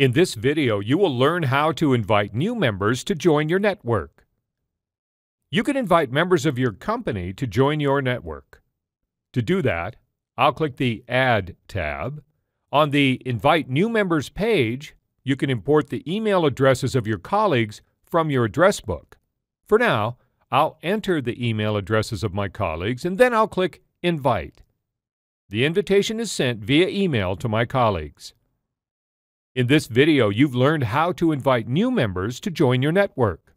In this video, you will learn how to invite new members to join your network. You can invite members of your company to join your network. To do that, I'll click the Add tab. On the Invite New Members page, you can import the email addresses of your colleagues from your address book. For now, I'll enter the email addresses of my colleagues and then I'll click Invite. The invitation is sent via email to my colleagues. In this video, you've learned how to invite new members to join your network.